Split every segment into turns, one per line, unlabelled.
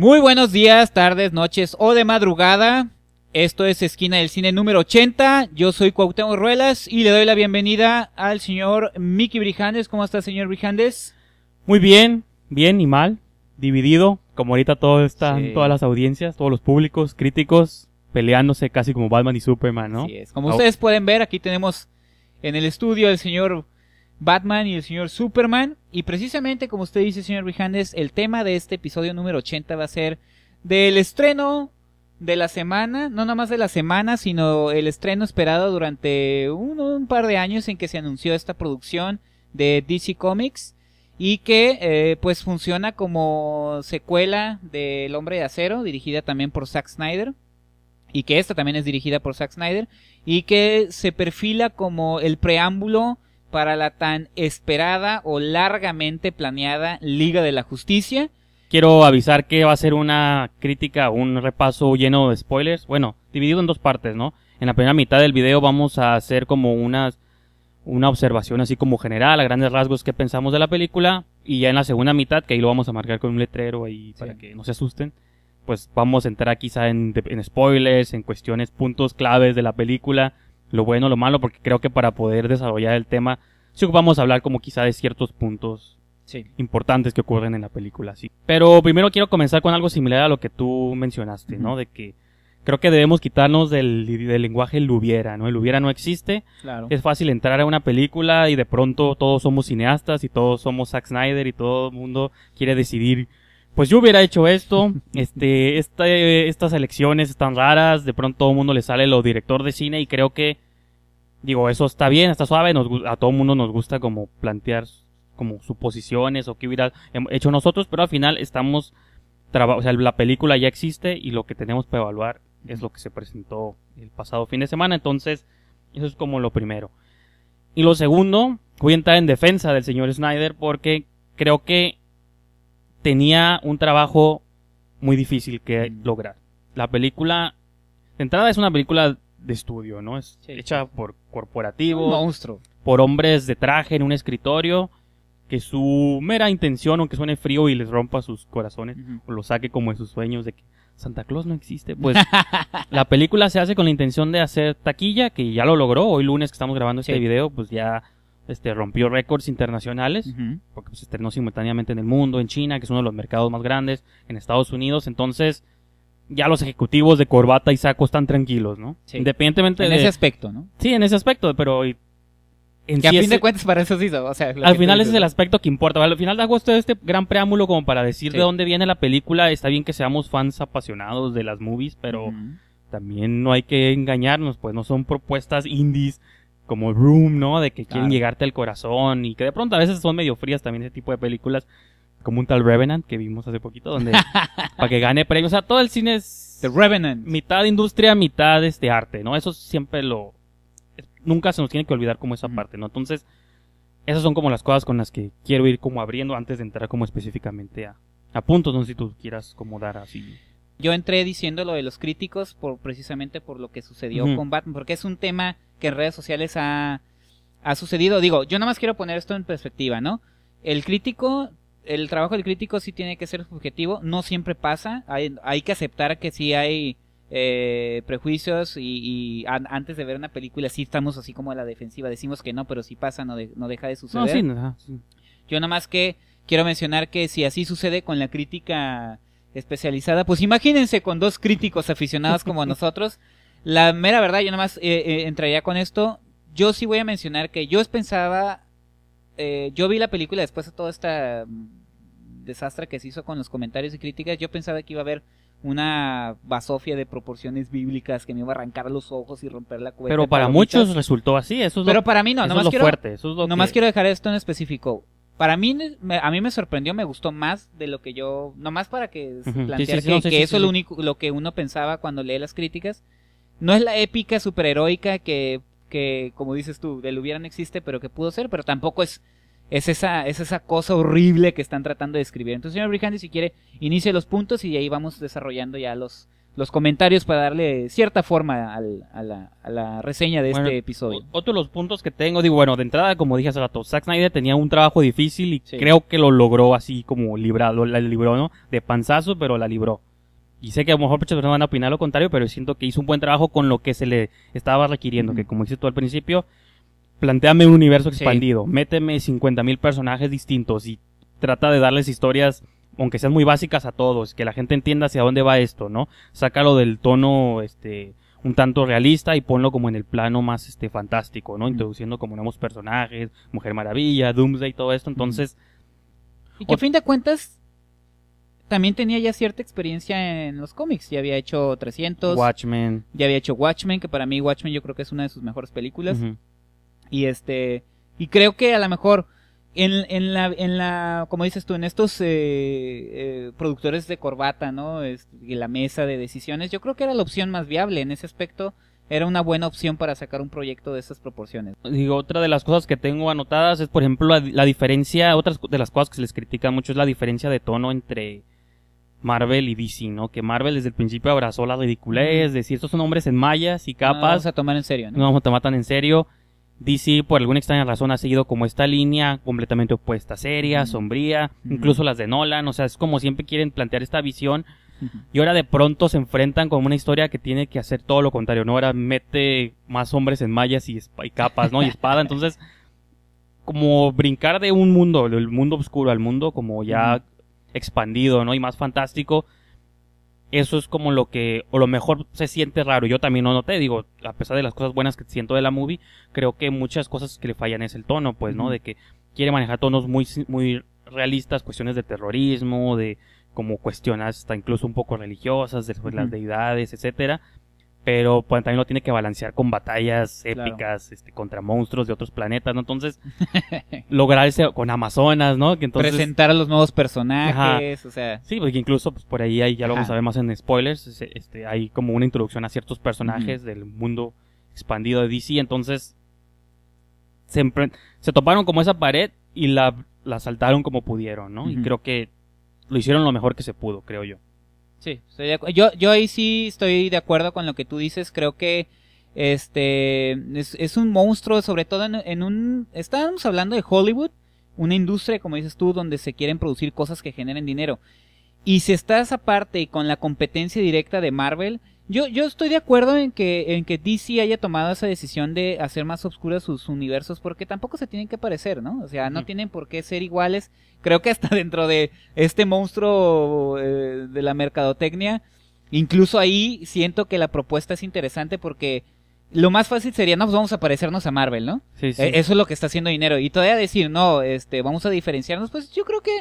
Muy buenos días, tardes, noches o de madrugada. Esto es Esquina del Cine número 80. Yo soy Cuauhtémoc Ruelas y le doy la bienvenida al señor Mickey Brijandes. ¿Cómo está, señor Brijandes?
Muy bien, bien y mal, dividido, como ahorita todo están todas las audiencias, todos los públicos, críticos, peleándose casi como Batman y Superman, ¿no? Sí es. Como ustedes
pueden ver, aquí tenemos en el estudio el señor Batman y el señor Superman. Y precisamente, como usted dice, señor Rijandes. el tema de este episodio número 80 va a ser del estreno de la semana, no nada más de la semana, sino el estreno esperado durante un, par de años en que se anunció esta producción de DC Comics y que eh, pues funciona como secuela del Hombre de Acero, dirigida también por Zack Snyder y que esta también es dirigida por Zack Snyder y que se perfila como el preámbulo para la tan esperada o largamente planeada
Liga de la Justicia. Quiero avisar que va a ser una crítica, un repaso lleno de spoilers. Bueno, dividido en dos partes, ¿no? En la primera mitad del video vamos a hacer como unas una observación así como general, a grandes rasgos que pensamos de la película, y ya en la segunda mitad, que ahí lo vamos a marcar con un letrero ahí para que no se asusten, pues vamos a entrar quizá en, spoilers, en cuestiones, puntos claves de la película, lo bueno, lo malo, porque creo que para poder desarrollar el tema, sí vamos a hablar como quizá de ciertos puntos sí. importantes que ocurren en la película, sí. Pero primero quiero comenzar con algo similar a lo que tú mencionaste, ¿no? De que creo que debemos quitarnos del, del lenguaje lubiera, ¿no? El hubiera no existe. Claro. Es fácil entrar a una película y de pronto todos somos cineastas y todos somos Zack Snyder y todo el mundo quiere decidir pues yo hubiera hecho esto, este, estas elecciones están raras, de pronto todo el mundo le sale lo director de cine y creo que, digo, eso está bien, está suave, nos, a todo el mundo nos gusta como plantear como suposiciones o qué hubiera hecho nosotros, pero al final estamos, trabajando, o sea, la película ya existe y lo que tenemos para evaluar es lo que se presentó el pasado fin de semana, entonces eso es como lo primero. Y lo segundo, voy a entrar en defensa del señor Snyder porque creo que tenía un trabajo muy difícil que lograr. La película, de entrada es una película de estudio, ¿no? Es hecha por corporativos. monstruo. Por hombres de traje en un escritorio que su mera intención, aunque suene frío y les rompa sus corazones, o lo saque como en sus sueños de que Santa Claus no existe, pues la película se hace con la intención de hacer taquilla, que ya lo logró. Hoy lunes que estamos grabando este video, pues ya este, rompió récords internacionales, porque se pues, estrenó simultáneamente en el mundo, en China, que es uno de los mercados más grandes, en Estados Unidos, entonces ya los ejecutivos de corbata y saco están tranquilos, ¿no? Sí. Independientemente en ese aspecto, ¿no? Sí, en ese aspecto, pero... que a fin de cuentas para eso sí, o sea, al final ese es el aspecto que importa. Al final hago este gran preámbulo como para decir de dónde viene la película. Está bien que seamos fans apasionados de las movies, pero también no hay que engañarnos, pues no son propuestas indies como Room, ¿no? De que quieren llegarte al corazón y que de pronto a veces son medio frías también ese tipo de películas, como un tal Revenant que vimos hace poquito, donde para que gane premios, o sea, todo el cine es The Revenant, mitad industria, mitad este arte, ¿no? Eso siempre lo nunca se nos tiene que olvidar como esa parte, ¿no? Entonces, esas son como las cosas con las que quiero ir como abriendo antes de entrar como específicamente a, puntos, no si tú quieras como dar así
yo entré diciendo lo de los críticos por precisamente por lo que sucedió con Batman, porque es un tema que en redes sociales ha, sucedido. Digo, yo nada más quiero poner esto en perspectiva, ¿no? El crítico, el trabajo del crítico sí tiene que ser subjetivo, no siempre pasa, hay, que aceptar que sí hay eh, prejuicios y, antes de ver una película sí estamos así como a la defensiva, decimos que no, pero si pasa no, deja de suceder. Yo nada más que quiero mencionar que si así sucede con la crítica especializada. Pues imagínense con dos críticos aficionados como nosotros. La mera verdad, yo nada más eh, eh, entraría con esto. Yo sí voy a mencionar que yo pensaba, eh, yo vi la película después de todo esta mm, desastre que se hizo con los comentarios y críticas, yo pensaba que iba a haber una basofia de proporciones bíblicas que me iba a arrancar los ojos y romper la cuerda. Pero para muchos resultó así, eso es lo, Pero para mí no, No nomás lo fuerte, quiero dejar esto en específico. Para mí, a mí me sorprendió, me gustó más de lo que yo, nomás para que que, eso es lo único, lo que uno pensaba cuando lee las críticas. No es la épica superheroica que, que, como dices tú, de hubiera existe, pero que pudo ser, pero tampoco es, es esa, es esa cosa horrible que están tratando de escribir. Entonces, señor Brihandi, si quiere, inicie los puntos y de ahí vamos desarrollando ya los, los comentarios para darle cierta forma a, la, reseña de este
episodio. Otro de los puntos que tengo, digo, bueno, de entrada, como dije hace rato, Zack Snyder tenía un trabajo difícil y creo que lo logró así como librado, la libró, ¿no? De panzazo, pero la libró. Y sé que a lo mejor muchas personas van a opinar lo contrario, pero siento que hizo un buen trabajo con lo que se le estaba requiriendo, que como dices tú al principio, planteame un universo expandido, méteme 50.000 personajes distintos y trata de darles historias aunque sean muy básicas a todos, que la gente entienda hacia dónde va esto, ¿no? Sácalo del tono, este, un tanto realista y ponlo como en el plano más, este, fantástico, ¿no? Introduciendo como nuevos personajes, Mujer Maravilla, Doomsday, todo esto, entonces... Y que a
fin de cuentas, también tenía ya cierta experiencia en los cómics. Ya había hecho 300. Watchmen. Ya había hecho Watchmen, que para mí Watchmen yo creo que es una de sus mejores películas. Y este. Y creo que a lo mejor en, en, la, en la, como dices tú, en estos eh, eh productores de corbata, ¿no? Es, la mesa de decisiones, yo creo que era la opción más viable en ese aspecto. Era una buena opción para sacar un proyecto de esas proporciones.
Digo, otra de las cosas que tengo anotadas es, por ejemplo, la, diferencia, otras de las cosas que se les critica mucho es la diferencia de tono entre Marvel y DC, ¿no? Que Marvel desde el principio abrazó la ridiculez de si estos son hombres en mallas y capas. No, vamos a tomar en serio, ¿no? No vamos a tomar tan en serio. DC por alguna extraña razón ha seguido como esta línea completamente opuesta, seria, sombría, incluso las de Nolan, o sea, es como siempre quieren plantear esta visión y ahora de pronto se enfrentan con una historia que tiene que hacer todo lo contrario, ¿no? Ahora mete más hombres en mallas y, y capas, ¿no? Y espada, entonces como brincar de un mundo, del mundo oscuro al mundo como ya expandido, ¿no? Y más fantástico, eso es como lo que, o lo mejor se siente raro. Yo también no noté, digo, a pesar de las cosas buenas que siento de la movie, creo que muchas cosas que le fallan es el tono, pues, ¿no? De que quiere manejar tonos muy, muy realistas, cuestiones de terrorismo, de como cuestiones hasta incluso un poco religiosas, de pues, las deidades, etcétera pero pues, también lo tiene que balancear con batallas épicas este, contra monstruos de otros planetas, ¿no? Entonces, lograr ese con Amazonas, ¿no? Que Presentar a los nuevos personajes, o sea. Sí, porque incluso pues, por ahí hay, ya lo sabemos en spoilers, este, hay como una introducción a ciertos personajes del mundo expandido de DC, entonces se, se toparon como esa pared y la, la saltaron como pudieron, ¿no? Y creo que lo hicieron lo mejor que se pudo, creo yo. Sí, estoy de yo, yo ahí sí
estoy de acuerdo con lo que tú dices. Creo que este es, un monstruo, sobre todo en, un... Estamos hablando de Hollywood, una industria, como dices tú, donde se quieren producir cosas que generen dinero. Y si estás aparte con la competencia directa de Marvel, yo, yo estoy de acuerdo en que, en que DC haya tomado esa decisión de hacer más oscuras sus universos porque tampoco se tienen que parecer, ¿no? O sea, no tienen por qué ser iguales. Creo que hasta dentro de este monstruo eh, de la mercadotecnia, incluso ahí siento que la propuesta es interesante porque lo más fácil sería, no, pues vamos a parecernos a Marvel, ¿no? E, eso es lo que está haciendo dinero. Y todavía decir, no, este, vamos a diferenciarnos, pues yo creo que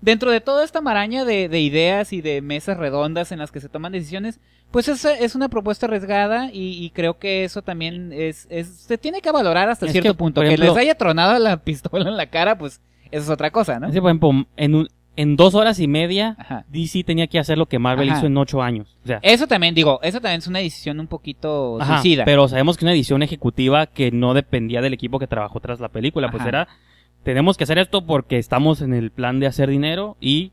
dentro de toda esta maraña de, ideas y de mesas redondas en las que se toman decisiones, pues es, es una propuesta arriesgada y, y creo que eso también es, es, se tiene que valorar hasta cierto punto. que les haya tronado la pistola en la cara, pues
eso es otra cosa, ¿no? Sí, por ejemplo, en, en dos horas y media, DC tenía que hacer lo que Marvel hizo en ocho años. O sea,
eso también, digo, eso también es una decisión un poquito suicida. Pero
sabemos que una decisión ejecutiva que no dependía del equipo que trabajó tras la película, pues era tenemos que hacer esto porque estamos en el plan de hacer dinero y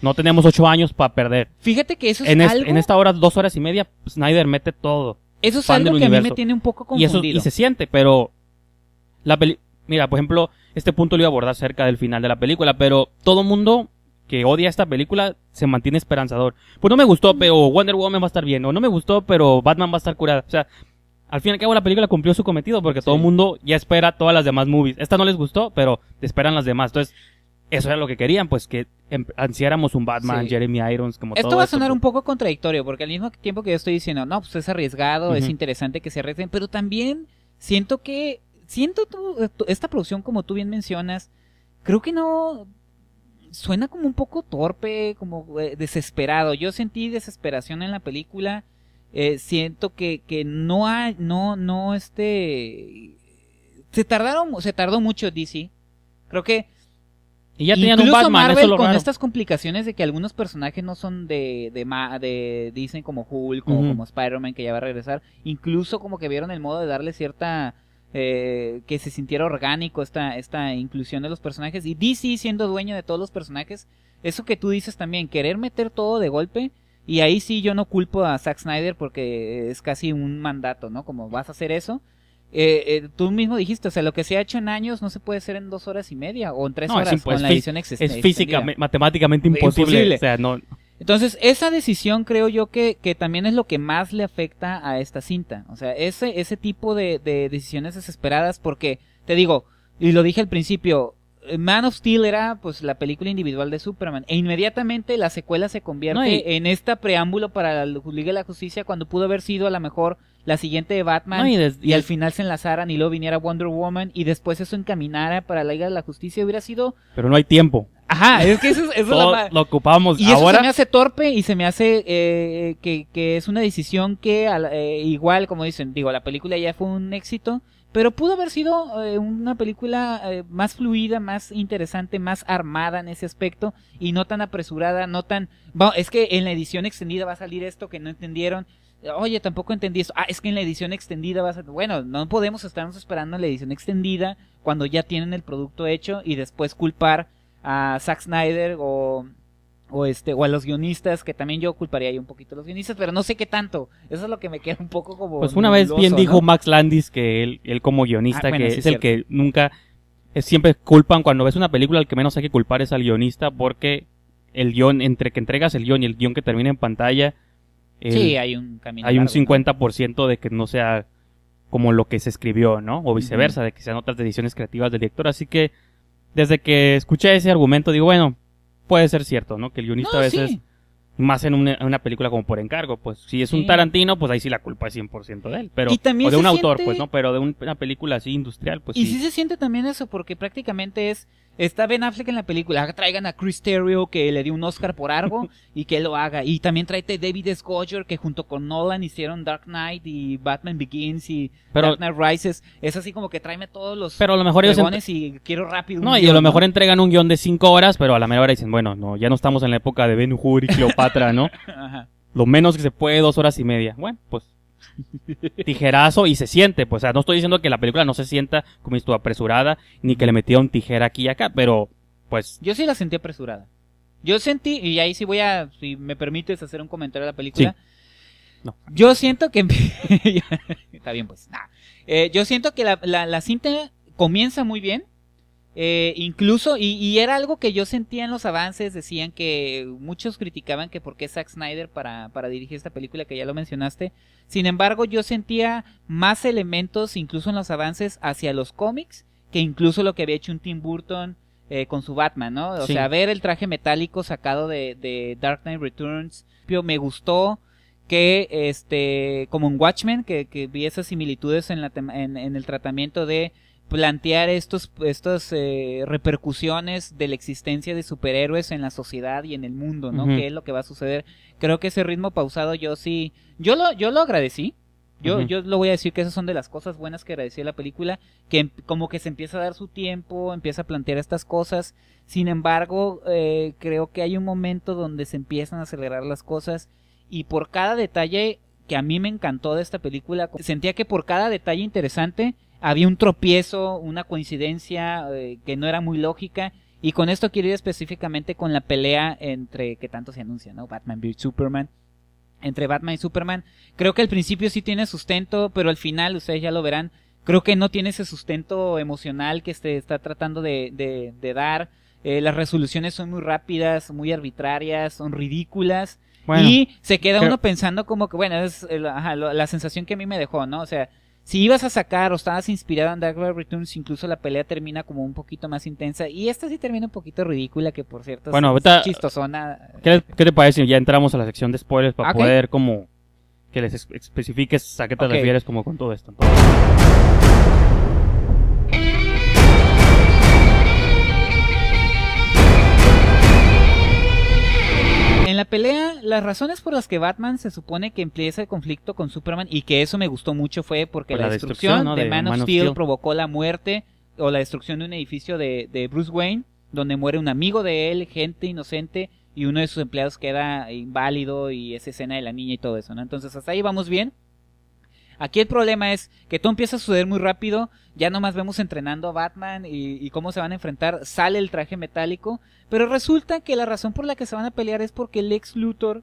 no tenemos ocho años para perder. Fíjate que eso es en algo... en esta hora, dos horas y media, pues, Snyder mete todo. Eso es algo que a mí me tiene un poco confundido. Y, se siente, pero... La Mira, por ejemplo, este punto lo iba a abordar cerca del final de la película, pero todo mundo que odia esta película se mantiene esperanzador. Pues no me gustó, pero Wonder Woman va a estar bien, o no me gustó, pero Batman va a estar curada. O sea, al fin y al cabo la película cumplió su cometido porque todo el mundo ya espera todas las demás movies. Esta no les gustó, pero esperan las demás. Entonces, eso era lo que querían, pues que em, ansiáramos un Batman, Jeremy Irons, como Esto va a sonar
pues. un poco contradictorio, porque al mismo tiempo que yo estoy diciendo, no, pues es arriesgado, es interesante que se arriesguen, pero también siento que, siento tu, eh, esta producción, como tú bien mencionas, creo que no suena como un poco torpe, como eh, desesperado. Yo sentí desesperación en la película eh, siento que, que no hay, no, no, este, se tardaron, se tardó mucho DC. Creo que
y ya tenían un Batman, eso con estas
complicaciones de que algunos personajes no son de, de, de Disney como Hulk como como Spider-Man que ya va a regresar. Incluso como que vieron el modo de darle cierta... Eh, que se sintiera orgánico esta, esta inclusión de los personajes. Y DC siendo dueño de todos los personajes. Eso que tú dices también, querer meter todo de golpe y ahí sí yo no culpo a Zack Snyder porque es casi un mandato, ¿no? Como vas a hacer eso. Eh, eh, tú mismo dijiste, o sea, lo que se ha hecho en años no se puede hacer en dos horas y media o en tres horas con la edición existente. Es física, matemáticamente imposible. Entonces, esa decisión creo yo que, que, también es lo que más le afecta a esta cinta. O sea, ese, ese tipo de decisiones desesperadas porque, te digo, y lo dije al principio, eh, Man of Steel era pues la película individual de Superman e inmediatamente la secuela se convierte en esta preámbulo para la Liga de la Justicia cuando pudo haber sido a lo mejor la siguiente de Batman y, al final se enlazaran y luego viniera Wonder Woman y después eso encaminara para la Liga de la Justicia hubiera sido
pero no hay tiempo ajá es que eso, es lo ocupamos y ahora... se me hace
torpe y se me hace eh, que, que, es una decisión que eh, igual como dicen digo la película ya fue un éxito pero pudo haber sido eh, una película eh, más fluida, más interesante, más armada en ese aspecto y no tan apresurada, no tan... es que en la edición extendida va a salir esto que no entendieron. Oye, tampoco entendí eso. Ah, es que en la edición extendida va a salir... Bueno, no podemos estarnos esperando en la edición extendida cuando ya tienen el producto hecho y después culpar a Zack Snyder o o este o a los guionistas que también yo culparía yo un poquito los guionistas pero no sé qué tanto eso es lo que me queda un poco como pues una vez bien dijo Max
Landis que él, como guionista ah, que es, el que nunca es, siempre culpan cuando ves una película el que menos hay que culpar es al guionista porque el guión entre que entregas el guión y el guión que termina en pantalla sí hay un camino hay un 50% de que no sea como lo que se escribió no o viceversa de que sean otras decisiones creativas del director así que desde que escuché ese argumento digo bueno puede ser cierto, ¿no? Que el guionista a veces... Más en una, película como por encargo, pues si es un Tarantino, pues ahí sí la culpa es 100% de él, pero de un autor, pues no, pero de una película así industrial, pues y sí se
siente también eso porque prácticamente es Está Ben Affleck en la película. Traigan a Chris Terrio que le dio un Oscar por algo y que lo haga. Y también tráete David Scoger que junto con Nolan hicieron Dark Knight y Batman Begins y pero, Dark Rises. Es así como que tráeme todos los pero lo mejor y quiero rápido. No, y a lo mejor
entregan un guión de cinco horas, pero a la mejor hora dicen, bueno, no, ya no estamos en la época de Ben Hur y Cleopatra, ¿no? Ajá. Lo menos que se puede, dos horas y media. Bueno, pues tijerazo y se siente. Pues, no estoy diciendo que la película no se sienta como estuvo apresurada, ni que le metía un tijera aquí y acá, pero pues. Yo sí la sentí
apresurada. Yo sentí, y ahí sí voy a, si me permites hacer un comentario de la película. No. Yo siento que. Está bien, pues. Eh, yo siento que la, la, la cinta comienza muy bien eh, incluso, y, era algo que yo sentía en los avances, decían que muchos criticaban que por qué Zack Snyder para, para dirigir esta película, que ya lo mencionaste. Sin embargo, yo sentía más elementos, incluso en los avances, hacia los cómics, que incluso lo que había hecho un Tim Burton eh, con su Batman, ¿no? O sea, ver el traje metálico sacado de, Dark Knight Returns, me gustó que este como en Watchmen que, vi esas similitudes en, el tratamiento de plantear estos, estas eh, repercusiones de la existencia de superhéroes en la sociedad y en el mundo, ¿no? ¿Qué es lo que va a suceder? Creo que ese ritmo pausado yo sí, yo lo, yo lo agradecí. Yo, yo lo voy a decir que esas son de las cosas buenas que agradecí a la película, que em, como que se empieza a dar su tiempo, empieza a plantear estas cosas. Sin embargo, eh, creo que hay un momento donde se empiezan a acelerar las cosas y por cada detalle que a mí me encantó de esta película, sentía que por cada detalle interesante había un tropiezo, una coincidencia eh, que no era muy lógica. Y con esto quiero ir específicamente con la pelea entre que tanto se anuncia, ¿no? Batman vs Superman. Entre Batman y Superman. Creo que al principio sí tiene sustento, pero al final, ustedes ya lo verán, creo que no tiene ese sustento emocional que se está tratando de, de, de dar. Eh, las resoluciones son muy rápidas, muy arbitrarias, son ridículas. y se queda uno pensando como que, bueno, es la sensación que a mí me dejó, ¿no? O sea, si ibas a sacar o estabas inspirado en Dark Knight Returns, incluso la pelea termina como un poquito más intensa. Y esta sí termina un poquito ridícula, que por cierto bueno, es chistosona.
¿qué, ¿qué, te parece? si Ya entramos a la sección de spoilers para poder como que les especifiques a qué te refieres como con todo esto.
la pelea, las razones por las que Batman se supone que empieza el conflicto con Superman y que eso me gustó mucho fue porque la, destrucción, de, Man, of Steel, provocó la muerte o la destrucción de un edificio de, de Bruce Wayne, donde muere un amigo de él, gente inocente, y uno de sus empleados queda inválido y esa escena de la niña y todo eso, ¿no? Entonces hasta ahí vamos bien. Aquí el problema es que todo empieza a suceder muy rápido, ya nomás vemos entrenando a Batman y, cómo se van a enfrentar, sale el traje metálico, pero resulta que la razón por la que se van a pelear es porque el ex Luthor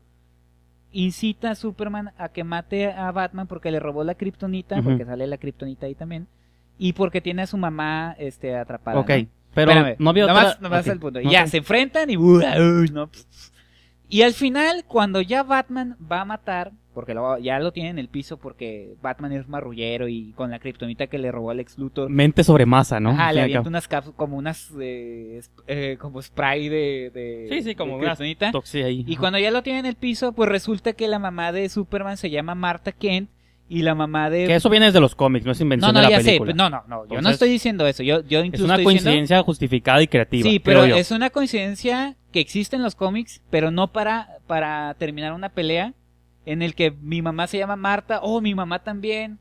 incita a Superman a que mate a Batman porque le robó la kriptonita, porque sale la kriptonita ahí también, y porque tiene a su mamá este, atrapada. Ok, pero no veo Ya, se enfrentan y... Y al final, cuando ya Batman va a matar porque ya lo tiene en el piso porque Batman es marrullero y con la kriptonita que le robó al Luthor. Mente sobre masa, ¿no? Ah, le avienta unas cápsulas, como unas, eh, eh, como spray de,
de Sí, sí, como una ahí. Y cuando
ya lo tiene en el piso, pues resulta que la mamá de Superman se llama Martha Kent y la mamá de... Que eso viene
desde los cómics, no es invención no, no, de la ya película. Sé, no, no, no, yo no estoy diciendo eso. Yo, yo incluso es una coincidencia justificada y creativa. Sí, pero es
una coincidencia que existe en los cómics, pero no para, para terminar una pelea, en el que mi mamá se llama Marta, oh, mi mamá también.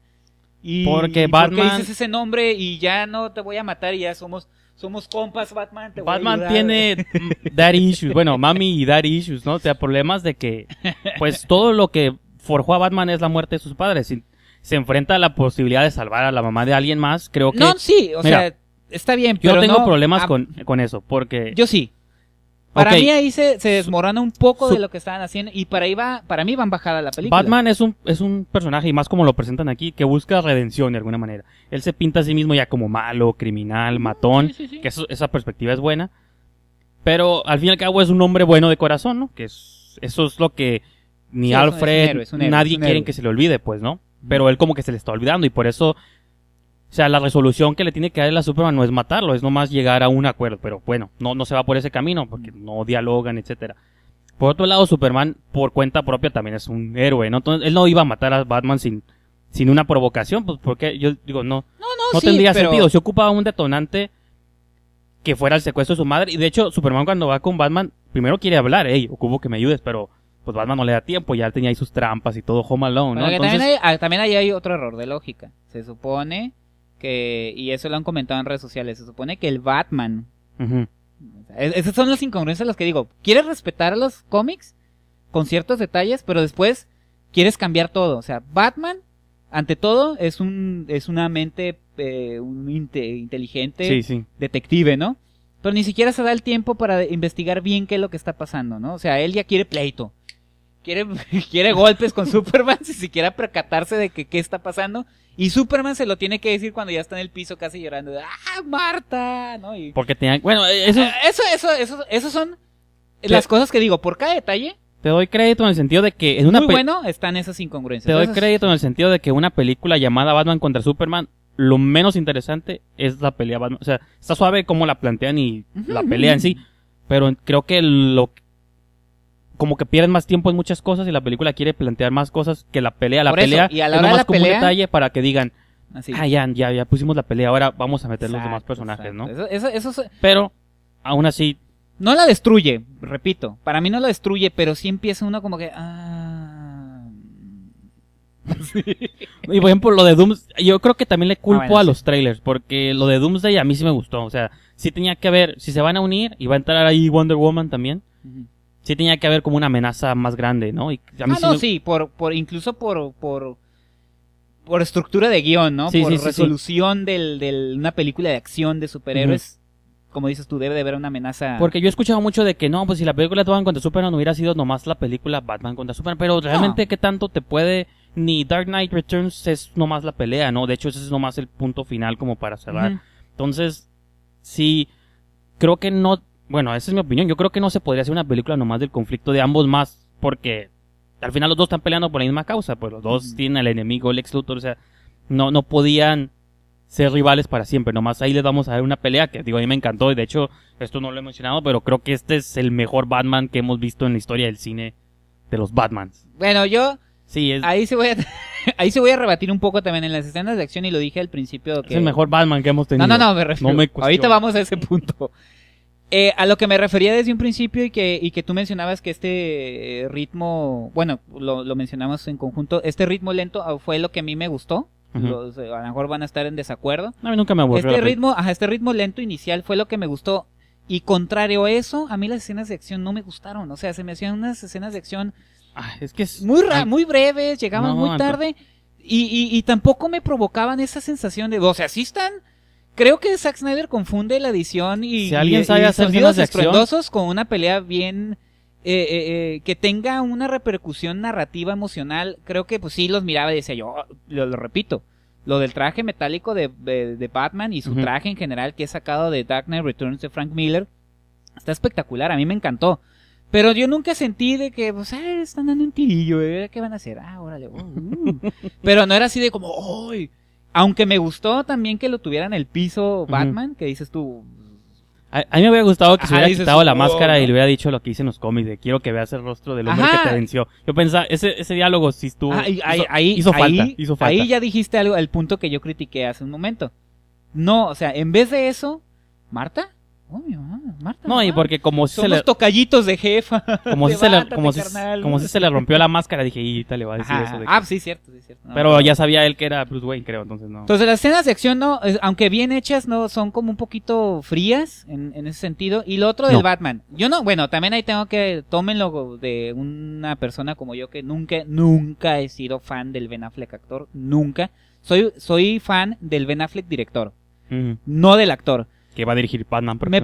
Y porque Batman porque dices
ese nombre y ya no te voy a matar y ya somos somos compas Batman, Batman tiene
dar issues, bueno, mami y dar issues, ¿no? O sea, problemas de que pues todo lo que forjó a Batman es la muerte de sus padres. Y se enfrenta a la posibilidad de salvar a la mamá de alguien más, creo que No, sí, o sea,
está bien, yo tengo problemas con,
con eso porque Yo sí. Para mí ahí
se, desmorona un poco de lo que estaban haciendo y para ahí va, para mí van bajada la película. Batman
es un, es un personaje, y más como lo presentan aquí, que busca redención de alguna manera. Él se pinta a sí mismo ya como malo, criminal, mm, matón, que esa perspectiva es buena. Pero al fin y al cabo es un hombre bueno de corazón, ¿no? Que eso es lo que ni Alfred, nadie quieren que se le olvide, pues, ¿no? Mm. Pero él como que se le está olvidando y por eso o sea, la resolución que le tiene que dar la Superman no es matarlo, es nomás llegar a un acuerdo. Pero bueno, no, no se va por ese camino porque no dialogan, etcétera. Por otro lado, Superman, por cuenta propia, también es un héroe, ¿no? Entonces, él no iba a matar a Batman sin, sin una provocación, pues porque yo digo, no. No, tendría sentido. Se ocupaba un detonante que fuera el secuestro de su madre. Y de hecho, Superman cuando va con Batman, primero quiere hablar, hey, ocupo que me ayudes, pero pues Batman no le da tiempo, ya tenía ahí sus trampas y todo Home Alone, ¿no?
Ah, también ahí hay otro error de lógica. Se supone que y eso lo han comentado en redes sociales. Se supone que el Batman. esas son las incongruencias las que digo. Quieres respetar los cómics con ciertos detalles, pero después quieres cambiar todo. O sea, Batman, ante todo, es un es una mente eh, un inteligente detective, ¿no? Pero ni siquiera se da el tiempo para investigar bien qué es lo que está pasando, ¿no? O sea, él ya quiere pleito. Quiere, quiere golpes con Superman sin siquiera percatarse de que qué está pasando y Superman se lo tiene que decir cuando ya está en el piso casi llorando. ¡Ah, Marta! ¿No?
Porque tenían. Bueno, eh, eh, eso.
Eso, eso, eso, son las cosas que digo. Por cada detalle.
Te doy crédito en el sentido de que. En una muy bueno
están esas incongruencias. Te doy crédito
en el sentido de que una película llamada Batman contra Superman. Lo menos interesante es la pelea Batman. O sea, está suave como la plantean y la pelea en sí. Pero creo que lo como que pierden más tiempo en muchas cosas y la película quiere plantear más cosas que la pelea. La pelea no como un detalle para que digan, ah, ya, ya, pusimos la pelea, ahora vamos a meter los demás personajes, ¿no?
Eso, eso,
Pero, aún así... No la destruye,
repito, para mí no la destruye, pero sí empieza uno como que... Ah...
sí. Y por lo de Doomsday, yo creo que también le ah, culpo a los trailers, porque lo de Doomsday a mí sí me gustó, o sea, sí tenía que ver, si se van a unir y va a entrar ahí Wonder Woman también sí tenía que haber como una amenaza más grande, ¿no? Y ah, no,
sí, por, por, incluso por, por, por estructura de guión, ¿no? por resolución de una película de acción de superhéroes. Como dices tú, debe de haber una amenaza. Porque
yo he escuchado mucho de que no, pues si la película Batman contra Superman hubiera sido nomás la película Batman contra Superman, pero realmente qué tanto te puede ni Dark Knight Returns es nomás la pelea, ¿no? De hecho, ese es nomás el punto final como para cerrar. Entonces, sí, creo que no bueno, esa es mi opinión. Yo creo que no se podría hacer una película nomás del conflicto de ambos más, porque al final los dos están peleando por la misma causa, pues los dos tienen al enemigo ex Luthor, o sea, no, no podían ser rivales para siempre, nomás ahí les vamos a ver una pelea que digo, a mí me encantó y de hecho esto no lo he mencionado, pero creo que este es el mejor Batman que hemos visto en la historia del cine de los Batmans. Bueno, yo sí,
ahí se voy a ahí se voy a rebatir un poco también en las escenas de acción y lo dije al principio que... Es el mejor
Batman que hemos tenido. No, no, no, me refiero. No me ahorita vamos a ese
punto. Eh, a lo que me refería desde un principio y que, y que tú mencionabas que este eh, ritmo, bueno, lo, lo mencionamos en conjunto, este ritmo lento fue lo que a mí me gustó. Eh, a lo mejor van a estar en desacuerdo. a mí nunca me gustó Este ritmo, ajá, este ritmo lento inicial fue lo que me gustó. Y contrario a eso, a mí las escenas de acción no me gustaron. O sea, se me hacían unas escenas de acción ah, es que es... muy, ah. muy breves, llegaban muy tarde. Y, y, y tampoco me provocaban esa sensación de, o sea, sí están Creo que Zack Snyder confunde la edición y, si alguien con una pelea bien... Eh, eh, eh, que tenga una repercusión narrativa emocional, creo que pues sí los miraba y decía yo, lo, repito, lo del traje metálico de, Batman y su traje en general que he sacado de Dark Knight Returns de Frank Miller, está espectacular, a mí me encantó. Pero yo nunca sentí de que, pues, están dando un tirillo, ¿qué van a hacer? Ah, órale, uh, uh". Pero no era así de como, ¡ay! Aunque me gustó también que lo tuvieran el piso Batman, que dices tú.
A, mí me hubiera gustado que se hubiera quitado la máscara y oh, le hubiera dicho lo que hice los cómics de quiero que veas el rostro del hombre que te venció. Yo pensaba, ese, ese diálogo si estuvo. Ah, ahí, hizo, falta, ahí, hizo falta. Ahí ya
dijiste algo, el punto que yo critiqué hace un momento. No, o sea, en vez de eso, Marta ¿no? Ah,
Marta. No, y porque como si se tocallitos de jefa. Como si se le, como se le rompió la máscara, dije, y le va a decir eso. Ah, sí, cierto, Pero ya sabía él que era Bruce Wayne, creo, entonces no. Entonces las
escenas de acción, no, aunque bien hechas, no, son como un poquito frías en, ese sentido. Y lo otro del Batman. Yo no, bueno, también ahí tengo que, tómenlo de una persona como yo que nunca, nunca he sido fan del Ben Affleck actor, nunca. Soy, soy fan del Ben Affleck director, no del actor que va a dirigir Batman. Me,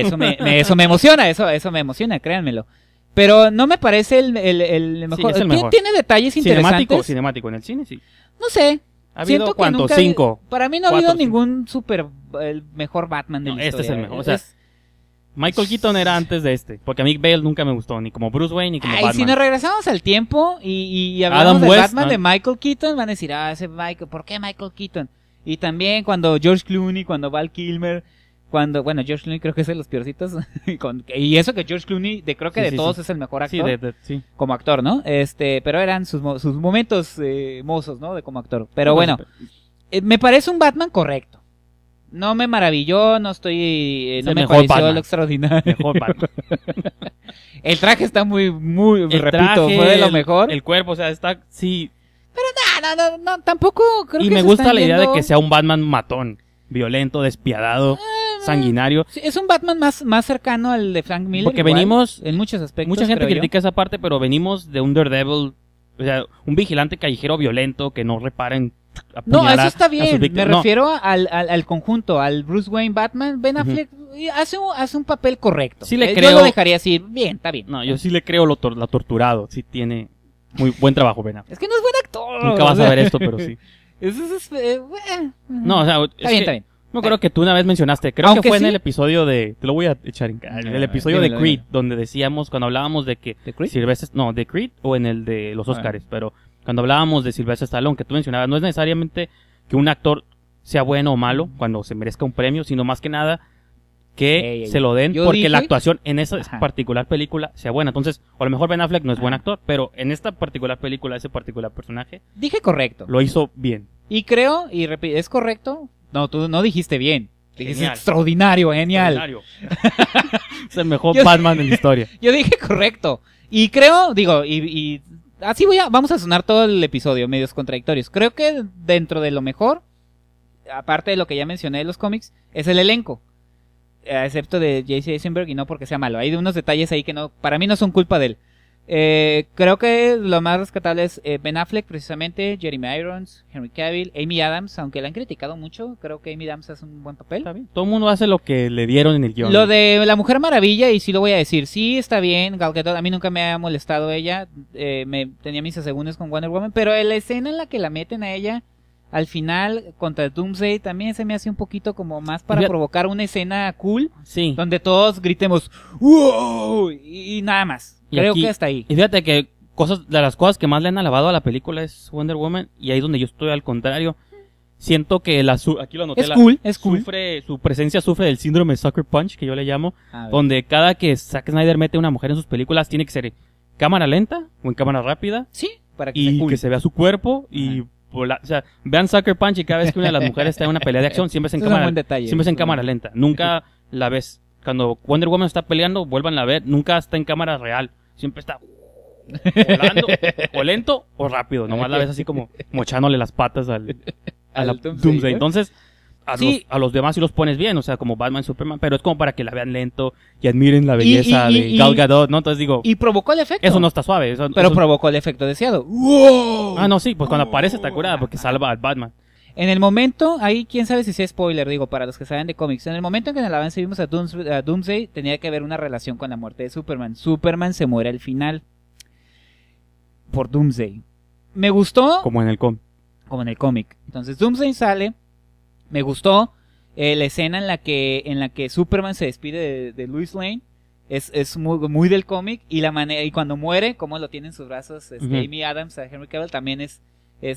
eso me, eso me emociona, eso, eso me emociona, créanmelo. Pero no me parece el, el, mejor. Tiene detalles interesantes.
Cinemático, en el cine, sí. No sé. ¿Ha habido Siento cuánto? ¿Cinco? Para mí no ha habido
ningún super el mejor Batman de no, Este es el mejor.
Michael Keaton era antes de este, porque a mí Bale nunca me gustó, ni como Bruce Wayne, ni como Y si nos regresamos
al tiempo y, hablamos de Batman de Michael Keaton, van a decir, ah, ese Michael, ¿por qué Michael Keaton? Y también cuando George Clooney, cuando Val Kilmer, cuando, bueno, George Clooney creo que es de los peorcitos. y, eso que George Clooney, de, creo que de todos es el mejor actor. sí, Como actor, ¿no? Este, pero eran sus, momentos eh, mozos, ¿no? De como actor. Pero bueno, eh, me parece un Batman correcto. No me maravilló, no estoy, eh, no me pareció lo extraordinario. Mejor el traje
está muy, muy, repito, fue de lo mejor. El, cuerpo, o sea, está, sí.
Pero no, no, no, tampoco creo y que Y me gusta la idea de que sea
un Batman matón, violento, despiadado. Ah, sanguinario.
es un Batman más, más cercano al de Frank Miller. Porque venimos.
En muchos aspectos. Mucha gente critica esa parte, pero venimos de un Daredevil. O sea, un vigilante callejero violento que no reparen no, eso está bien. Me refiero
al,
conjunto, al Bruce Wayne Batman. Ben Affleck
hace, un, hace un papel correcto. Sí le eh, creo. Yo lo dejaría así. Bien, está bien. No, yo
sí le creo lo, torturado. Sí tiene muy buen trabajo, Ben Affleck. Es que no es buen actor.
Nunca vas a ver esto, pero sí. Eso es, eh, No, o sea, bien, está bien.
No creo eh, que tú una vez mencionaste, creo que fue en el episodio de, te lo voy a echar en cara, el ah, episodio de Creed, donde decíamos, cuando hablábamos de que ¿De Creed? no, de Creed o en el de los ah. Oscars, pero cuando hablábamos de Silvestre Stallone, que tú mencionabas, no es necesariamente que un actor sea bueno o malo cuando se merezca un premio, sino más que nada que se lo den porque la actuación en esa particular película sea buena. Entonces, a lo mejor Ben Affleck no es buen actor, pero en esta particular película, ese particular personaje. Dije correcto.
Lo hizo bien.
Y creo, y es correcto,
no, tú no dijiste bien. Dijiste extraordinario, genial.
Extraordinario.
es el mejor Batman de la historia. Yo dije correcto. Y creo, digo, y, así voy a, vamos a sonar todo el episodio, medios contradictorios. Creo que dentro de lo mejor, aparte de lo que ya mencioné de los cómics, es el elenco. Eh, excepto de J.C. Eisenberg y no porque sea malo. Hay unos detalles ahí que no, para mí no son culpa de él. Eh, creo que lo más rescatable es eh, Ben Affleck, precisamente, Jeremy Irons, Henry Cavill, Amy Adams, aunque la han criticado mucho, creo que Amy Adams hace un buen
papel. Todo el mundo hace lo que le dieron en el guión. Lo
de La Mujer Maravilla, y sí lo voy a decir, sí está bien, Gal Gadot, a mí nunca me ha molestado ella, eh, me tenía mis segundos con Wonder Woman, pero la escena en la que la meten a ella, al final contra Doomsday también se me hace un poquito como más para provocar una escena cool, sí. donde todos gritemos ¡Wow! y nada más. Creo que está ahí.
Y fíjate que cosas de las cosas que más le han alabado a la película es Wonder Woman y ahí donde yo estoy al contrario. Siento que la su aquí lo anoté es cool, su presencia sufre del síndrome Sucker Punch que yo le llamo, donde cada que Zack Snyder mete una mujer en sus películas tiene que ser cámara lenta o en cámara rápida. Sí, para que y que se vea su cuerpo y o sea, vean Sucker Punch y cada vez que una de las mujeres está en una pelea de acción siempre es en cámara, siempre es en cámara lenta, nunca la ves. Cuando Wonder Woman está peleando, vuelvan a ver, nunca está en cámara real siempre está volando, o lento o rápido. Nomás la ves así como mochándole las patas al, Doomsday. Entonces, a, los, a los demás sí los pones bien, o sea, como Batman, Superman, pero es como para que la vean lento y admiren la belleza de Gal Gadot, ¿no? Entonces digo... Y provocó el efecto. Eso no está suave. pero provocó el efecto deseado. Ah, no, sí, pues cuando aparece está curada porque salva al Batman. En el momento, ahí quién sabe si sea spoiler, digo,
para los que saben de cómics. En el momento en que en el avance vimos a, Doomsday, tenía que haber una relación con la muerte de Superman. Superman se muere al final. Por Doomsday. Me gustó. Como en el cómic. Como en el cómic. Entonces, Doomsday sale. Me gustó. Eh, la escena en la que, en la que Superman se despide de, Louis Lane. Es, es muy, muy del cómic. Y la y cuando muere, como lo tiene en sus brazos este, Amy Adams, a Henry Cavill, también es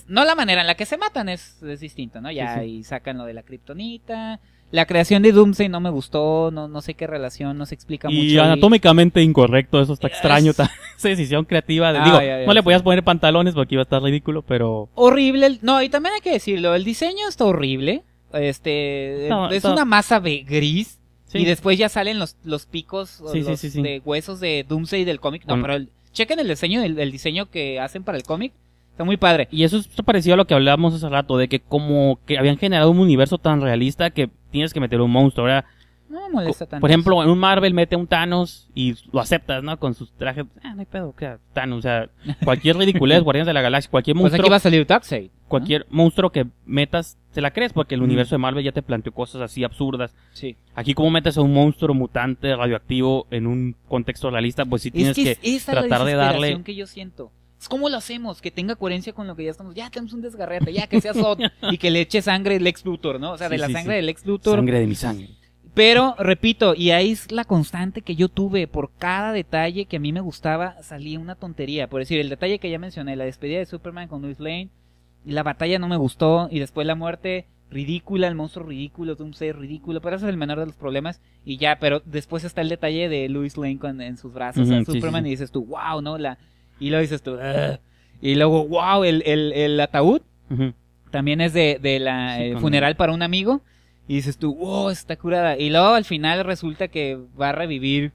no la manera en la que se matan es, distinto ¿no? Ya y sacan lo de la kriptonita. La creación de Doomsday no me gustó, no, no sé qué relación, no se explica mucho. Y
anatómicamente incorrecto, eso está extraño, esa decisión creativa. Ah, digo, no le podías poner pantalones porque iba a estar ridículo, pero...
Horrible, no, y también hay que decirlo, el diseño está horrible, este, es una masa de gris, y después ya salen los, los picos, los de huesos de Doomsday del cómic, no, mm. pero... chequen el diseño, el, diseño que hacen para el cómic.
Está muy padre. Y eso es parecido a lo que hablábamos hace rato, de que como que habían generado un universo tan realista que tienes que meter un monstruo. Ahora,
no molesta tanto. Por ejemplo,
en un Marvel mete un Thanos y lo aceptas, ¿no? Con sus trajes. Ah, no hay pedo, que Thanos. O sea, cualquier ridiculez, Guardianes de la Galaxia, cualquier monstruo. Pues aquí va a salir Taxi. Cualquier monstruo que metas, te la crees, porque el universo de Marvel ya te planteó cosas así absurdas. Sí. Aquí, como metes a un monstruo mutante radioactivo en un contexto realista, pues sí tienes que, tratar de darle. que
yo siento. ¿Cómo lo hacemos? Que tenga coherencia con lo que ya estamos. Ya tenemos un desgarrete, ya que sea Zod y que le eche sangre el ex Luthor, ¿no? O sea, de la sangre del ex Luthor. Sangre de mi sangre. Pero, repito, y ahí es la constante que yo tuve. Por cada detalle que a mí me gustaba, salía una tontería. Por decir, el detalle que ya mencioné, la despedida de Superman con Luis Lane, y la batalla no me gustó, y después la muerte ridícula, el monstruo ridículo, un ser ridículo, pero ese es el menor de los problemas y ya, pero después está el detalle de Luis Lane con, en sus brazos a Superman y dices tú, wow, ¿no? La, y lo dices tú. Ah". Y luego, wow, el, el, el ataúd. También es de, de la eh, funeral para un amigo. Y dices tú, wow, está curada. Y luego al final resulta que va a revivir.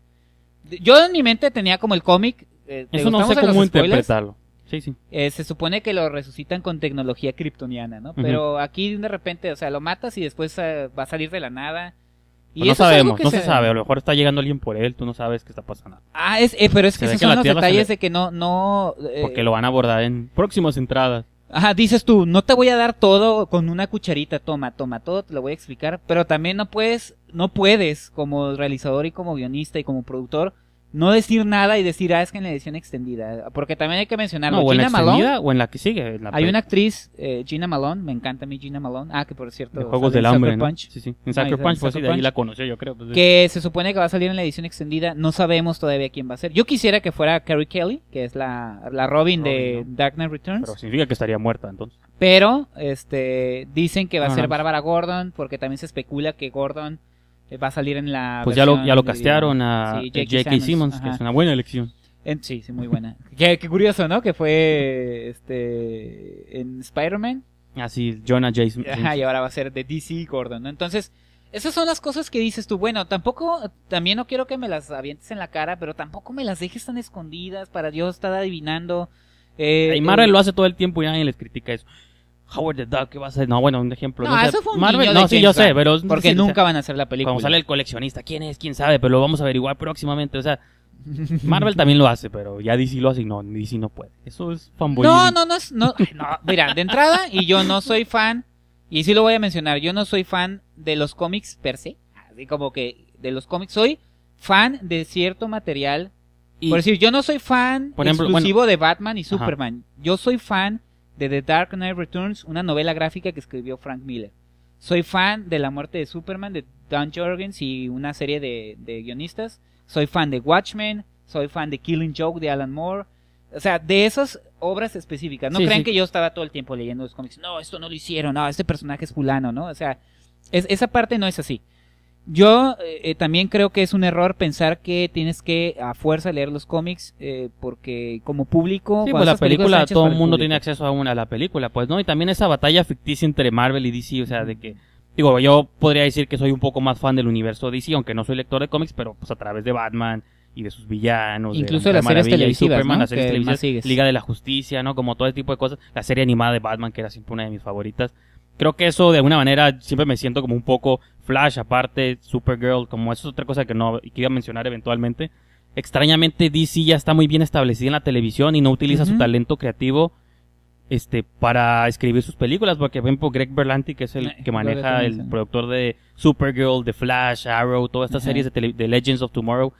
Yo en mi mente tenía como el cómic. Eh, Eso no sé cómo interpretarlo. Sí, sí. Eh, se supone que lo resucitan con tecnología kryptoniana, ¿no? Pero aquí de repente, o sea, lo matas y después va a salir de la nada pues no sabemos, no se, sabe.
A lo mejor está llegando alguien por él, tú no sabes qué está pasando. Ah, es, eh, pero es que esos son los detalles de que
no. no eh, Porque
lo van a abordar en próximas entradas.
Ajá, dices tú, no te voy a dar todo con una cucharita, toma, toma, todo te lo voy a explicar, pero también no puedes, no puedes como realizador y como guionista y como productor no decir nada y decir, ah, es que en la edición extendida. Porque también hay que mencionar. en la Malone. O en la que sigue. la hay una actriz, eh, Gina Malone, me encanta a Gina Malone. Ah, que por cierto. De Juegos del Hambre. Punch. Sí, sí. En Sucker Punch, sí, pues, de ahí la conoció, yo creo. Pues, que se supone que va a salir en la edición extendida. No sabemos todavía quién va a ser. Yo quisiera que fuera Carrie Kelly, que es la, Robin, de Dark Knight Returns. Pero significa
que estaría muerta entonces.
Pero, este, dicen que va a ser Bárbara Gordon, porque también se especula que Gordon eh, va a salir en la. Pues ya lo, ya lo castearon a J.K. Simmons, que es una
buena elección.
sí, sí, muy buena. qué, curioso, ¿no? Que fue este en Spider-Man.
Así, Jonah Jason. Ajá, y
ahora va a ser de DC Gordon, ¿no? Entonces, esas son las cosas que dices tú. Bueno, tampoco, también no quiero que me las avientes en la cara, pero tampoco me las dejes tan escondidas para Dios estar adivinando. Eh, Marvel lo hace
todo el tiempo y nadie les critica eso. Howard the Duck, ¿qué va a ser? No, bueno, un ejemplo. eso fue Marvel, no, sí, yo sé, pero... Porque nunca van a hacer la película. Cuando sale el coleccionista, ¿quién es? ¿Quién sabe? Pero lo vamos a averiguar próximamente, o sea... Marvel también lo hace, pero ya DC lo hace y no, DC no puede. Eso es fanboy. No, no, no, es,
Mira, de entrada, y yo no soy fan, y sí lo voy a mencionar, yo no soy fan de los cómics per se, así como que de los cómics, soy fan de cierto material. por decir, yo no soy fan exclusivo de Batman y Superman. Yo soy fan de The Dark Knight Returns, una novela gráfica que escribió Frank Miller. Soy fan de La muerte de Superman de Dan Jorgens y una serie de, de guionistas. Soy fan de Watchmen, soy fan de Killing Joke de Alan Moore. O sea, de esas obras específicas. No crean que yo estaba todo el tiempo leyendo los cómics. No, esto no lo hicieron. No, este personaje es fulano, ¿no? O sea, esa parte no es así. Yo eh, eh, también creo que es un error pensar que tienes que a fuerza leer los cómics eh, porque como público... Sí, pues la película, todo el mundo tiene
acceso a una, a la película, pues, ¿no? Y también esa batalla ficticia entre Marvel y DC, o sea, de que... Digo, yo podría decir que soy un poco más fan del universo DC, aunque no soy lector de cómics, pero pues a través de Batman y de sus villanos. Incluso de las series televisivas, las series televisivas Liga de la Justicia, ¿no? Como todo ese tipo de cosas. La serie animada de Batman, que era siempre una de mis favoritas creo que eso de alguna manera siempre me siento como un poco Flash, aparte, Supergirl, como eso es otra cosa que no que iba a mencionar eventualmente. Extrañamente DC ya está muy bien establecida en la televisión y no utiliza su talento creativo este para escribir sus películas, porque por ejemplo Greg Berlanti, que es el eh, que maneja el productor de Supergirl, de Flash, Arrow, todas estas series de, Legends of Tomorrow.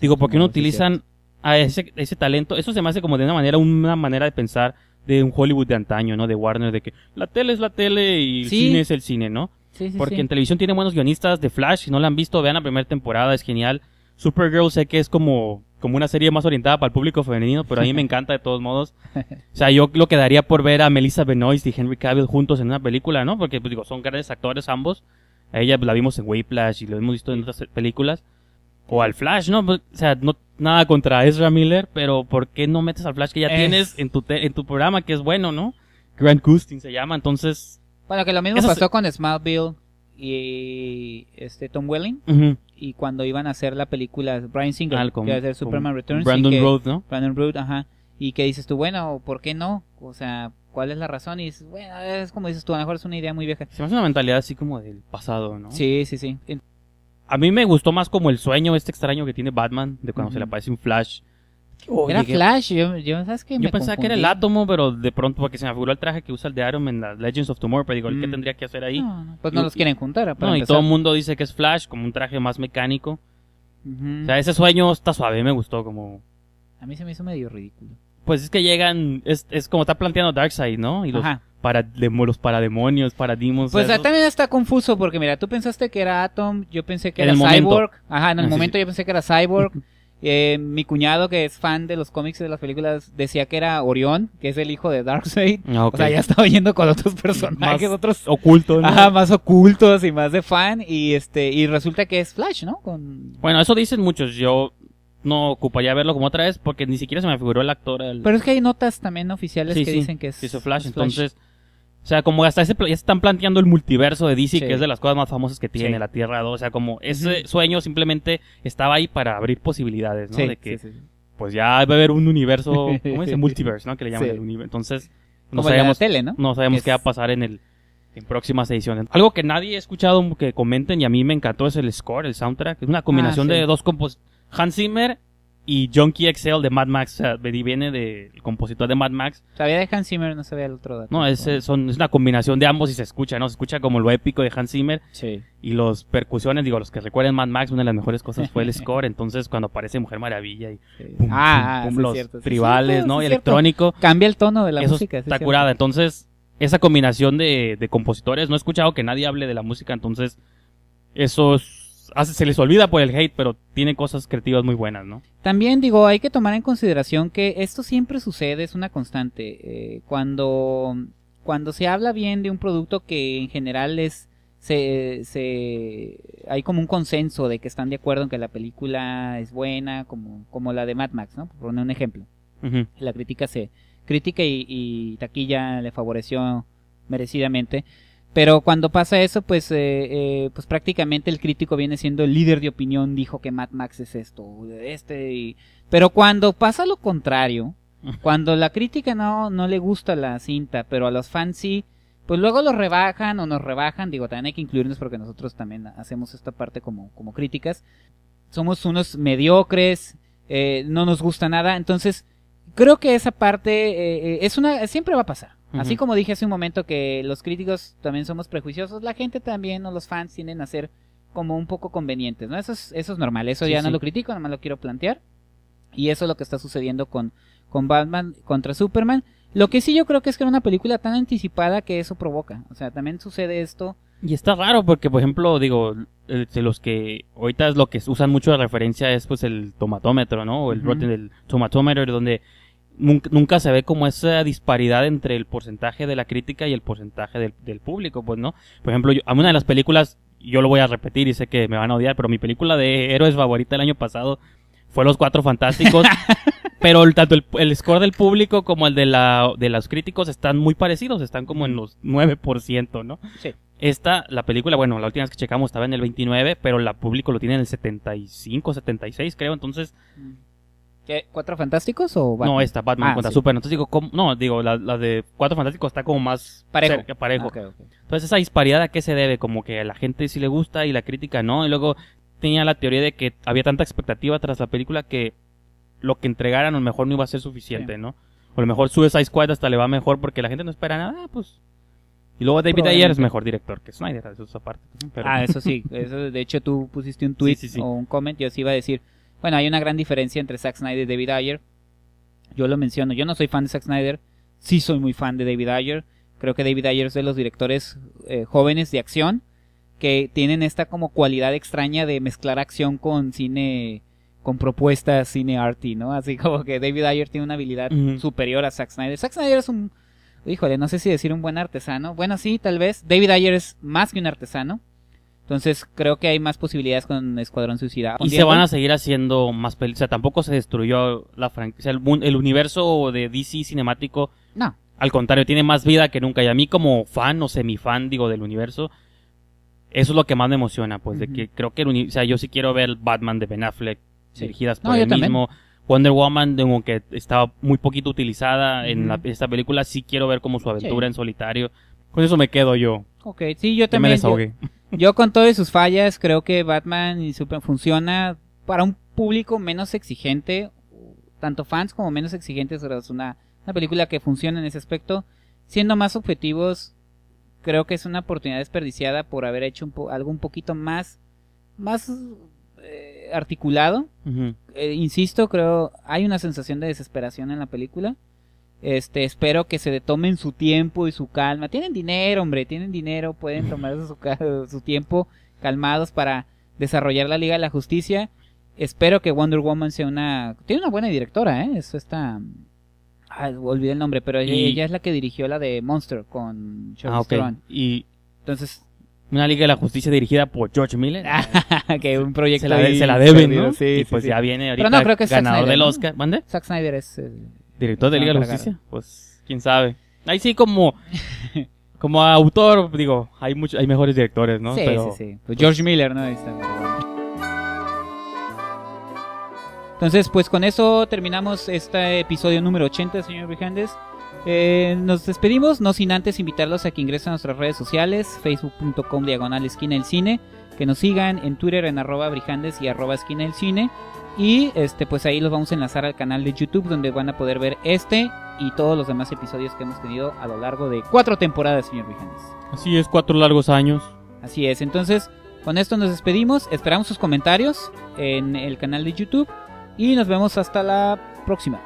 Digo, ¿por qué no utilizan a ese, ese talento? Eso se me hace como de una manera una manera de pensar de un Hollywood de antaño, ¿no? De Warner, de que la tele es la tele y el cine es el cine, ¿no? Sí, sí, Porque en televisión tiene buenos guionistas de Flash, si no la han visto, vean la primera temporada, es genial. Supergirl sé que es como, como una serie más orientada para el público femenino, pero a mí me encanta de todos modos. O sea, yo lo quedaría por ver a Melissa Benoist y Henry Cavill juntos en una película, ¿no? Porque, pues, digo, son grandes actores ambos. A ella pues, la vimos en Flash y lo hemos visto en otras películas o al Flash, ¿no? Pues, o sea, no, nada contra Ezra Miller, pero ¿por qué no metes al Flash que ya tienes en tu, en tu programa, que es bueno, ¿no? Grant Gustin se llama, entonces...
Bueno, que lo mismo pasó con Smallville y este Tom Welling. Y cuando iban a hacer la película Brian Singer, ah, que iba a hacer Superman Returns. Brandon y Road, ¿no? Brandon Road, ajá. Y que dices tú, bueno, ¿por qué no? O sea, ¿cuál es la razón? Y dices, bueno, es como dices tú, a lo mejor es una idea muy vieja. Se
me hace una mentalidad así como del pasado, ¿no? Sí, sí, sí a mí me gustó más como el sueño este extraño que tiene Batman de cuando se le aparece un Flash. Oh, era Flash, yo, pensaba que era el átomo, pero de pronto porque se me figuró el traje que usa el de Iron en Legends of Tomorrow, pero digo, ¿qué mm. tendría que hacer ahí? No, pues no los quieren juntar. no, y todo el mundo dice que es Flash, como un traje más mecánico. O sea, ese sueño está suave, me gustó como...
A mí se me hizo medio ridículo.
Pues es que llegan, es, es como está planteando Darkseid, ¿no? Y los, Ajá. Para, los parademonios, paradimos. Pues también
está confuso porque mira, tú pensaste que era Atom, yo pensé que era Cyborg. Ajá, en el ah, momento yo pensé que era Cyborg. Eh, mi cuñado que es fan de los cómics y de las películas decía que era Orión, que es el hijo de Darkseid. Ah, o sea, ya estaba yendo con otros personajes, más otros ocultos. ¿no? Ajá, más ocultos y más de fan
y este y
resulta que es Flash, ¿no? Con
Bueno, eso dicen muchos. Yo no ocuparía verlo como otra vez porque ni siquiera se me figuró el actor. Pero
es que hay notas también oficiales que dicen que es, que Flash, entonces...
O sea, como hasta ese, ya están planteando el multiverso de DC, que es de las cosas más famosas que tiene la Tierra 2. O sea, como ese sueño simplemente estaba ahí para abrir posibilidades, ¿no? de que, pues ya va a haber un universo, ¿cómo dice? Multiverse, ¿no? Que le llaman el universo. Entonces, no sabemos, tele, ¿no? sabemos qué va a pasar en el, en próximas ediciones. Algo que nadie ha escuchado que comenten y a mí me encantó es el score, el soundtrack. Es una combinación ah, de dos composiciones. Hans Zimmer y Junkie XL de Mad Max. O sea, viene del compositor de Mad Max.
Sabía de Hans Zimmer, no sabía el otro
dato. No, es, son, es una combinación de ambos y se escucha, ¿no? Se escucha como lo épico de Hans Zimmer. Sí. Y los percusiones, digo, los que recuerden Mad Max, una de las mejores cosas fue el score. Entonces, cuando aparece Mujer Maravilla y ah, ah, los tribales, ¿no? electrónico.
Cambia el tono de la música. Está curada.
Entonces, esa combinación de, de compositores, no he escuchado que nadie hable de la música, entonces, eso es se les olvida por el hate, pero tiene cosas creativas muy buenas, ¿no?
También digo, hay que tomar en consideración que esto siempre sucede, es una constante. Eh, cuando, cuando se habla bien de un producto que en general es... Se, se, hay como un consenso de que están de acuerdo en que la película es buena, como, como la de Mad Max, ¿no? Por poner un ejemplo. La crítica se... critica y, y taquilla le favoreció merecidamente. Pero cuando pasa eso, pues, eh, eh, pues prácticamente el crítico viene siendo el líder de opinión, dijo que Mad Max es esto, este. Y... Pero cuando pasa lo contrario, cuando la crítica no, no le gusta la cinta, pero a los fans sí, pues luego los rebajan o nos rebajan, digo, también hay que incluirnos porque nosotros también hacemos esta parte como, como críticas. Somos unos mediocres, eh, no nos gusta nada, entonces creo que esa parte es una, siempre va a pasar Así como dije hace un momento que los críticos también somos prejuiciosos, la gente también o los fans tienden a ser como un poco convenientes, ¿no? Eso es, eso normal, eso ya no lo critico, nada más lo quiero plantear. Y eso es lo que está sucediendo con, con Batman contra Superman. Lo que sí yo creo que es que era una película tan anticipada que eso provoca. O sea, también sucede esto.
Y está raro porque, por ejemplo, digo, eh, de los que ahorita es lo que usan mucho de referencia es pues el tomatómetro, ¿no? O el uh del tomatómetro, donde nunca, se ve como esa disparidad entre el porcentaje de la crítica y el porcentaje del, público, pues, ¿no? Por ejemplo, yo, a una de las películas, yo lo voy a repetir y sé que me van a odiar, pero mi película de héroes favorita el año pasado fue Los Cuatro Fantásticos. pero tanto el, score del público como el de, la, de los críticos están muy parecidos, están como en los 9%, ¿no? Sí. Esta, la película, bueno, la última vez que checamos estaba en el 29, pero la público lo tiene en el 75, 76, creo. Entonces,
¿Cuatro Fantásticos o Batman? No, esta, Batman ah, contra
Entonces digo, no, digo, la, de Cuatro Fantásticos está como más parejo. parejo. Ah, Entonces esa disparidad a qué se debe, como que a la gente sí le gusta y la crítica no. Y luego tenía la teoría de que había tanta expectativa tras la película que lo que entregaran a lo mejor no iba a ser suficiente, ¿no? O a lo mejor sube Squad hasta le va mejor porque la gente no espera nada, ah, pues y luego David Ayer es mejor director que Snyder, eso es aparte. Ah, eso sí. Eso,
de hecho, tú pusiste un tweet o un comment. Yo sí iba a decir, bueno, hay una gran diferencia entre Zack Snyder y David Ayer. Yo lo menciono, yo no soy fan de Zack Snyder, sí soy muy fan de David Ayer. Creo que David Ayer es de los directores eh, jóvenes de acción que tienen esta como cualidad extraña de mezclar acción con cine con propuestas cine arty, ¿no? Así como que David Ayer tiene una habilidad superior a Zack Snyder. Zack Snyder es un híjole, no sé si decir un buen artesano. Bueno, sí, tal vez David Ayer es más que un artesano. Entonces
creo que hay más posibilidades con Escuadrón Suicida. Y se van a seguir haciendo más películas. O sea, tampoco se destruyó la franquicia. El, el, universo de DC cinemático. No. Al contrario, tiene más vida que nunca. Y a mí como fan o semifan, digo, del universo, eso es lo que más me emociona. Pues de que creo que el o sea, yo sí quiero ver Batman de Ben Affleck dirigidas por él mismo. Wonder Woman, que estaba muy poquito utilizada en la, esta película, sí quiero ver como su aventura en solitario. Con eso me quedo yo.
Ok, sí, yo también. me yo con todas sus fallas creo que Batman y Superman funciona para un público menos exigente, tanto fans como menos exigentes, es una, una película que funciona en ese aspecto. Siendo más objetivos, creo que es una oportunidad desperdiciada por haber hecho un algo un poquito más, más eh, articulado. Eh, insisto, creo, hay una sensación de desesperación en la película. Este, espero que se tomen su tiempo y su calma. Tienen dinero, hombre, tienen dinero, pueden tomarse su, su tiempo calmados para desarrollar la Liga de la Justicia. Espero que Wonder Woman sea una... Tiene una buena directora, ¿eh? Eso está... Ah, olvidé el nombre, pero ella, es la que dirigió la de Monster con Charles ah, okay.
Y entonces una Liga de la Justicia dirigida por George Miller. que un proyecto se la, se la deben, ¿no? Sí, y pues ya viene ahorita Pero no, ganador del Oscar.
¿Mande? Zack Snyder es director de Liga de Justicia,
pues quién sabe. Ahí sí como como autor, digo, hay hay mejores directores, ¿no? Sí, sí, sí. Pues George Miller, ¿no? Entonces, pues con
eso terminamos este episodio número 80, señor Brijandes. Eh, nos despedimos, no sin antes invitarlos a que ingresen a nuestras redes sociales, facebook.com diagonal esquina del cine, que nos sigan en Twitter en arroba brijandes y arroba esquina del cine, y este, pues ahí los vamos a enlazar al canal de YouTube donde van a poder ver este y todos los demás episodios que hemos tenido a lo largo de cuatro temporadas, señor Vijanes.
Así es, cuatro largos años.
Así es, entonces con esto nos despedimos, esperamos sus comentarios en el canal de YouTube y nos vemos hasta la próxima.